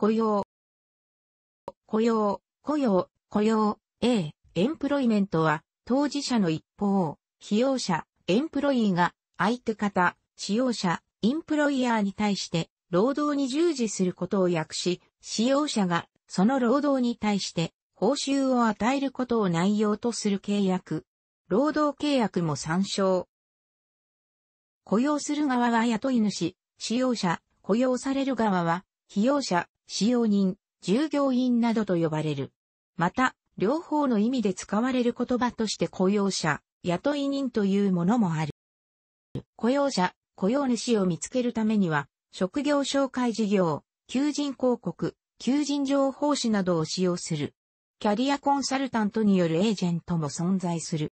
雇用。雇用、雇用、雇用、A、エンプロイメントは、当事者の一方、費用者、エンプロイーが、相手方、使用者、インプロイヤーに対して、労働に従事することを訳し、使用者が、その労働に対して、報酬を与えることを内容とする契約。労働契約も参照。雇用する側は雇い主、使用者、雇用される側は、被用者、使用人、従業員などと呼ばれる。また、両方の意味で使われる言葉として雇用者、雇い人というものもある。雇用者、雇用主を見つけるためには、職業紹介事業、求人広告、求人情報誌などを使用する。キャリアコンサルタントによるエージェントも存在する。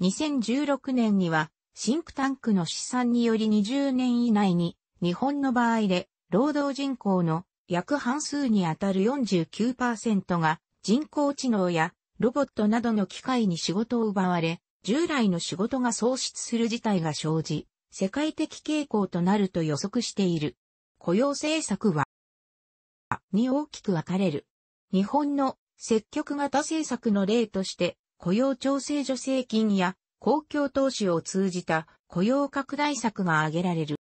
2016年には、シンクタンクの試算により20年以内に、日本の場合で、労働人口の約半数にあたる49%が人工知能やロボットなどの機械に仕事を奪われ、従来の仕事が喪失する事態が生じ、世界的傾向となると予測している。雇用政策は、に大きく分かれる。日本の積極型政策の例として、雇用調整助成金や公共投資を通じた雇用拡大策が挙げられる。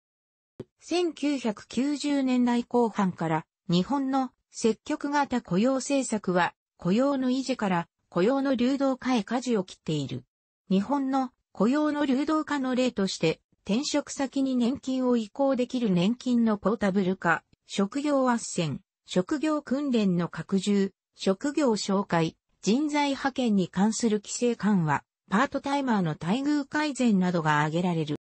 1990年代後半から日本の積極型雇用政策は雇用の維持から雇用の流動化へ舵を切っている。日本の雇用の流動化の例として転職先に年金を移行できる年金のポータブル化、職業斡旋、職業訓練の拡充、職業紹介、人材派遣に関する規制緩和、パートタイマーの待遇改善などが挙げられる。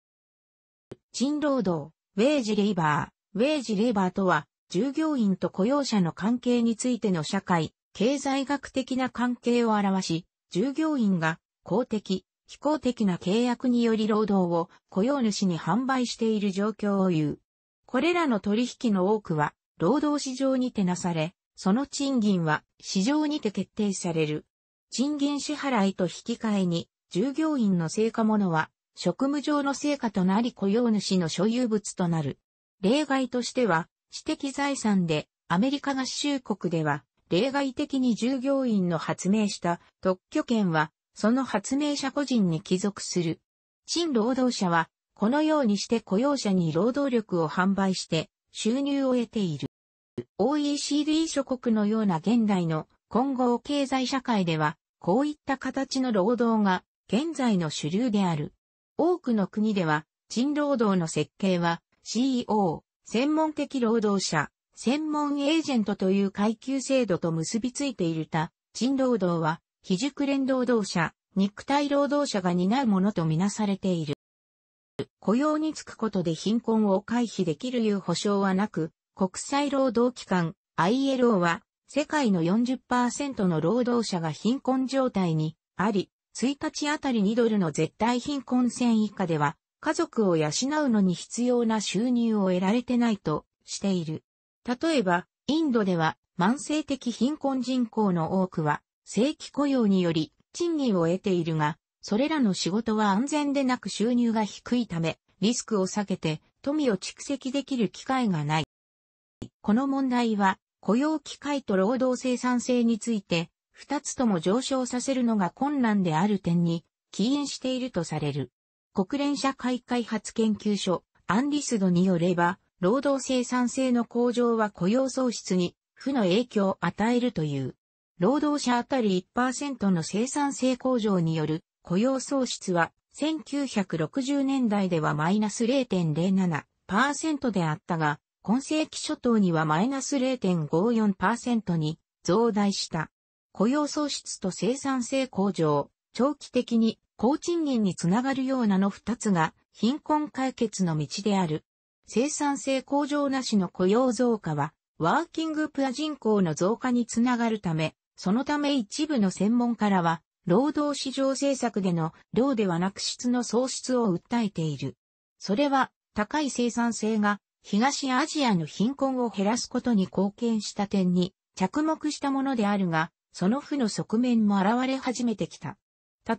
賃労働、ウェージレイバー。ウェージレイバーとは、従業員と雇用者の関係についての社会、経済学的な関係を表し、従業員が公的、非公的な契約により労働を雇用主に販売している状況を言う。これらの取引の多くは、労働市場にてなされ、その賃金は市場にて決定される。賃金支払いと引き換えに、従業員の成果のは、職務上の成果となり雇用主の所有物となる。例外としては、知的財産で、アメリカ合衆国では、例外的に従業員の発明した特許権は、その発明者個人に帰属する。新労働者は、このようにして雇用者に労働力を販売して収入を得ている。OECD 諸国のような現代の今後経済社会では、こういった形の労働が現在の主流である。多くの国では、賃労働の設計は CEO、専門的労働者、専門エージェントという階級制度と結びついている他、人労働は、非熟練労働者、肉体労働者が担うものとみなされている。雇用に就くことで貧困を回避できるいう保障はなく、国際労働機関 ILO は世界の40%の労働者が貧困状態にあり、1日あたり2ドルの絶対貧困線以下では家族を養うのに必要な収入を得られてないとしている。例えば、インドでは慢性的貧困人口の多くは正規雇用により賃金を得ているが、それらの仕事は安全でなく収入が低いため、リスクを避けて富を蓄積できる機会がない。この問題は、雇用機会と労働生産性について、二つとも上昇させるのが困難である点に起因しているとされる。国連社会開発研究所、アンリスドによれば、労働生産性の向上は雇用創出に、負の影響を与えるという。労働者あたり1%の生産性向上による雇用創出は、1960年代ではマイナス0.07%であったが、今世紀初頭にはマイナス0.54%に増大した。雇用創出と生産性向上、長期的に高賃金につながるようなの二つが貧困解決の道である。生産性向上なしの雇用増加は、ワーキングプア人口の増加につながるため、そのため一部の専門家らは、労働市場政策での量ではなく質の喪失を訴えている。それは、高い生産性が東アジアの貧困を減らすことに貢献した点に着目したものであるが、その負の側面も現れ始めてきた。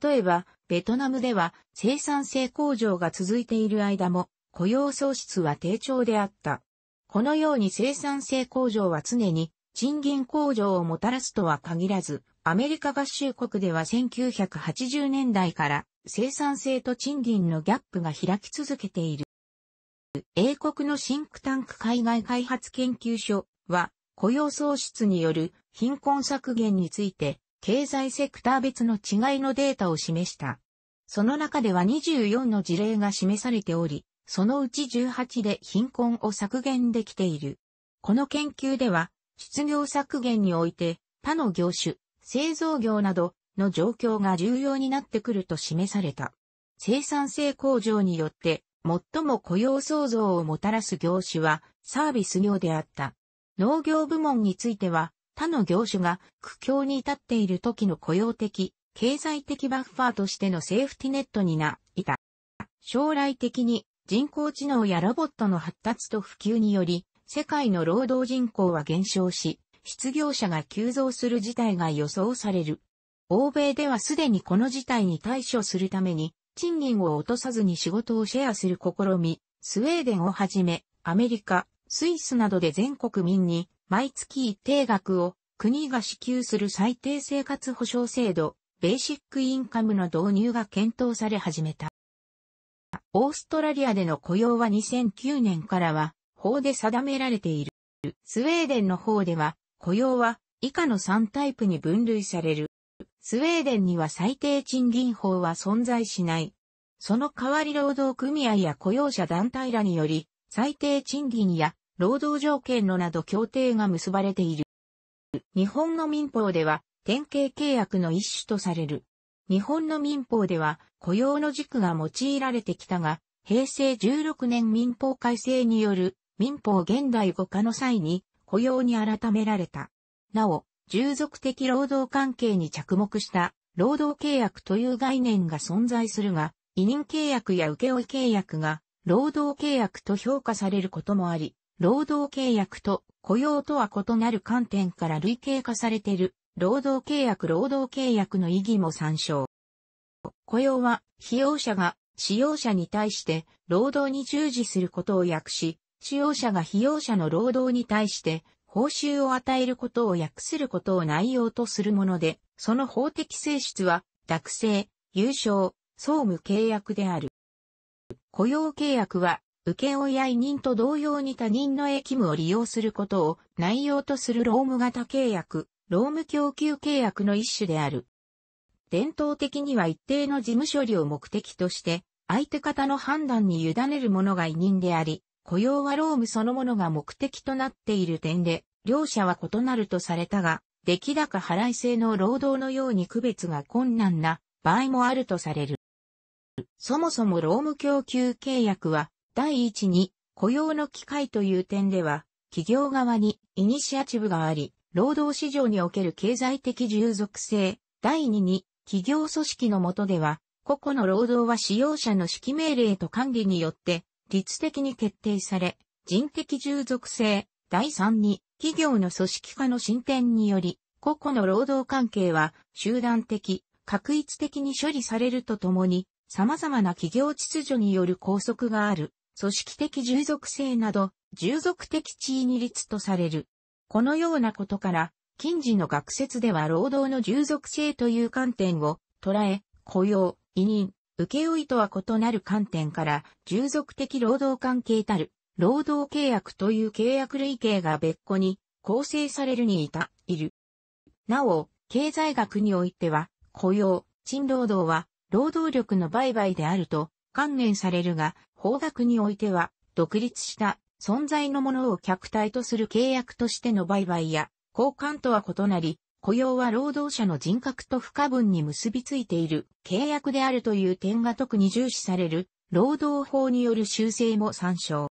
例えば、ベトナムでは生産性向上が続いている間も雇用創出は低調であった。このように生産性向上は常に賃金向上をもたらすとは限らず、アメリカ合衆国では1980年代から生産性と賃金のギャップが開き続けている。英国のシンクタンク海外開発研究所は雇用創出による貧困削減について経済セクター別の違いのデータを示した。その中では24の事例が示されており、そのうち18で貧困を削減できている。この研究では、失業削減において、他の業種、製造業などの状況が重要になってくると示された。生産性向上によって、最も雇用創造をもたらす業種はサービス業であった。農業部門については、他の業種が苦境に至っている時の雇用的経済的バッファーとしてのセーフティネットにな、いた。将来的に人工知能やロボットの発達と普及により、世界の労働人口は減少し、失業者が急増する事態が予想される。欧米ではすでにこの事態に対処するために、賃金を落とさずに仕事をシェアする試み、スウェーデンをはじめ、アメリカ、スイスなどで全国民に毎月一定額を国が支給する最低生活保障制度、ベーシックインカムの導入が検討され始めた。オーストラリアでの雇用は2009年からは法で定められている。スウェーデンの方では雇用は以下の3タイプに分類される。スウェーデンには最低賃金法は存在しない。その代わり労働組合や雇用者団体らにより最低賃金や労働条件のなど協定が結ばれている。日本の民法では典型契約の一種とされる。日本の民法では雇用の軸が用いられてきたが、平成16年民法改正による民法現代語化の際に雇用に改められた。なお、従属的労働関係に着目した労働契約という概念が存在するが、委任契約や請負契約が労働契約と評価されることもあり、労働契約と雇用とは異なる観点から類型化されている労働契約労働契約の意義も参照。雇用は、使用者が使用者に対して労働に従事することを訳し、使用者が被用者の労働に対して報酬を与えることを訳することを内容とするもので、その法的性質は、学生、優勝、総務契約である。雇用契約は、受負や委任と同様に他人の役務を利用することを内容とする労務型契約、労務供給契約の一種である。伝統的には一定の事務処理を目的として、相手方の判断に委ねる者が委任であり、雇用は労務そのものが目的となっている点で、両者は異なるとされたが、出来高払い制の労働のように区別が困難な場合もあるとされる。そもそも労務供給契約は、第一に雇用の機会という点では、企業側にイニシアチブがあり、労働市場における経済的従属性。第2に、企業組織の下では、個々の労働は使用者の指揮命令と管理によって、律的に決定され、人的従属性。第3に、企業の組織化の進展により、個々の労働関係は集団的、確一的に処理されるとともに、様々な企業秩序による拘束がある、組織的従属性など、従属的地位に律とされる。このようなことから、近似の学説では労働の従属性という観点を捉え、雇用、委任、請負とは異なる観点から、従属的労働関係たる、労働契約という契約類型が別個に構成されるに至、いる。なお、経済学においては、雇用、賃労働は、労働力の売買であると、観念されるが、法学においては、独立した存在のものを客体とする契約としての売買や、交換とは異なり、雇用は労働者の人格と不可分に結びついている契約であるという点が特に重視される労働法による修正も参照。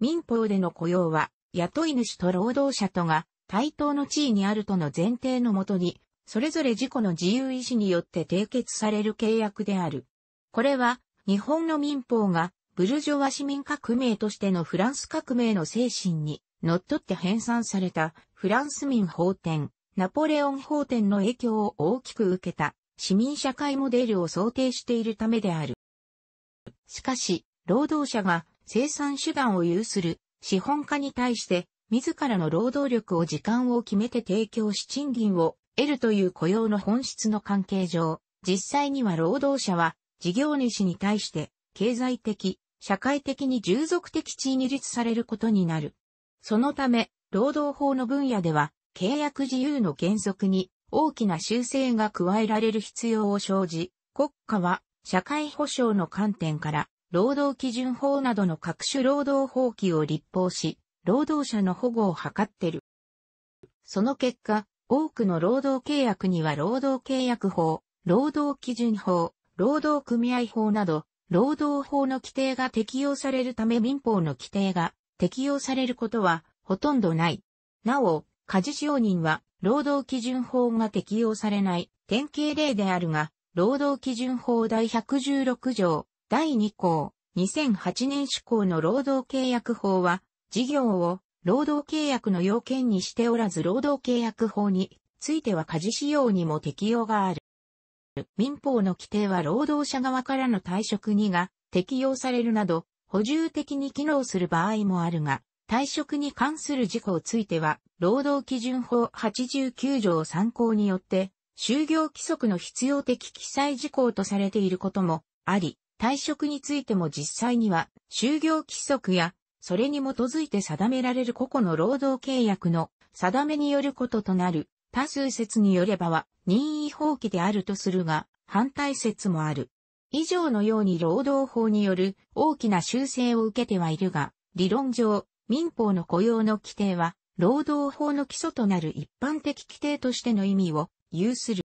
民法での雇用は雇い主と労働者とが対等の地位にあるとの前提のもとに、それぞれ自己の自由意志によって締結される契約である。これは日本の民法がブルジョワ市民革命としてのフランス革命の精神に、のっとって編纂されたフランス民法典、ナポレオン法典の影響を大きく受けた市民社会モデルを想定しているためである。しかし、労働者が生産手段を有する資本家に対して自らの労働力を時間を決めて提供し賃金を得るという雇用の本質の関係上、実際には労働者は事業主に対して経済的、社会的に従属的地位に立されることになる。そのため、労働法の分野では、契約自由の原則に大きな修正が加えられる必要を生じ、国家は社会保障の観点から、労働基準法などの各種労働法規を立法し、労働者の保護を図ってる。その結果、多くの労働契約には労働契約法、労働基準法、労働組合法など、労働法の規定が適用されるため民法の規定が適用されることはほとんどない。なお、家事使用人は労働基準法が適用されない典型例であるが、労働基準法第116条第2項2008年施行の労働契約法は、事業を労働契約の要件にしておらず労働契約法については家事使用にも適用がある。民法の規定は労働者側からの退職にが適用されるなど、補充的に機能する場合もあるが、退職に関する事項については、労働基準法89条を参考によって、就業規則の必要的記載事項とされていることもあり、退職についても実際には、就業規則や、それに基づいて定められる個々の労働契約の定めによることとなる、多数説によればは、任意放棄であるとするが、反対説もある。以上のように労働法による大きな修正を受けてはいるが、理論上、民法の雇用の規定は、労働法の基礎となる一般的規定としての意味を有する。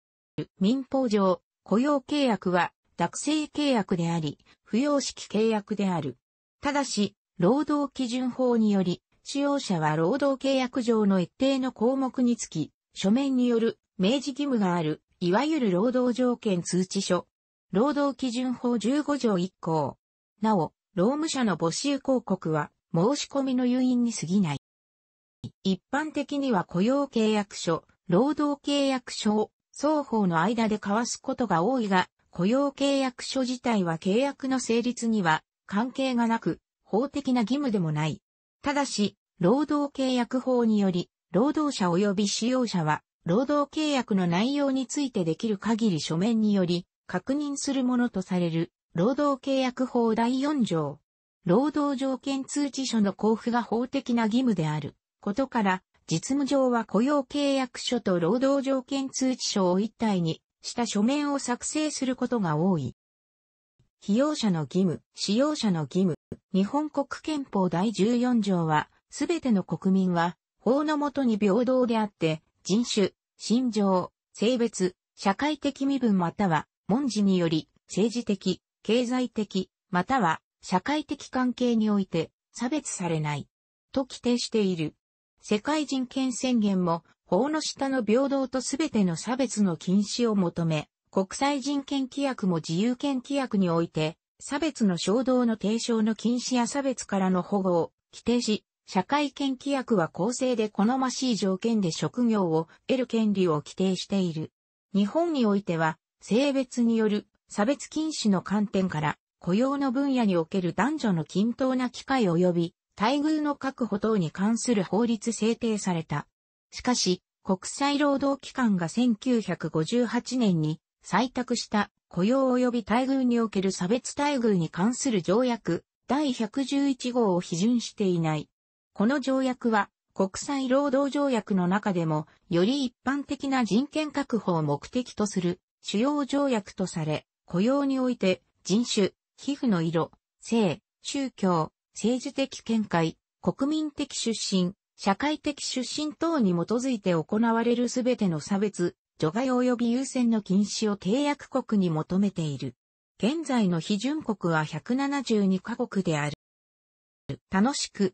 民法上、雇用契約は、学生契約であり、不要式契約である。ただし、労働基準法により、使用者は労働契約上の一定の項目につき、書面による明示義務がある、いわゆる労働条件通知書。労働基準法15条1項。なお、労務者の募集広告は、申し込みの誘引に過ぎない。一般的には雇用契約書、労働契約書を双方の間で交わすことが多いが、雇用契約書自体は契約の成立には関係がなく、法的な義務でもない。ただし、労働契約法により、労働者及び使用者は労働契約の内容についてできる限り書面により確認するものとされる労働契約法第4条。労働条件通知書の交付が法的な義務であることから、実務上は雇用契約書と労働条件通知書を一体にした書面を作成することが多い。費用者の義務、使用者の義務、日本国憲法第14条は、すべての国民は、法のもとに平等であって、人種、心情、性別、社会的身分または、文字により、政治的、経済的、または、社会的関係において、差別されない。と規定している。世界人権宣言も、法の下の平等とすべての差別の禁止を求め、国際人権規約も自由権規約において、差別の衝動の提唱の禁止や差別からの保護を規定し、社会権規約は公正で好ましい条件で職業を得る権利を規定している。日本においては、性別による差別禁止の観点から、雇用の分野における男女の均等な機会及び、待遇の確保等に関する法律制定された。しかし、国際労働機関が1958年に採択した雇用及び待遇における差別待遇に関する条約第111号を批准していない。この条約は国際労働条約の中でもより一般的な人権確保を目的とする主要条約とされ、雇用において人種、皮膚の色、性、宗教、政治的見解、国民的出身、社会的出身等に基づいて行われるすべての差別、除外及び優先の禁止を締約国に求めている。現在の批准国は172カ国である。楽しく、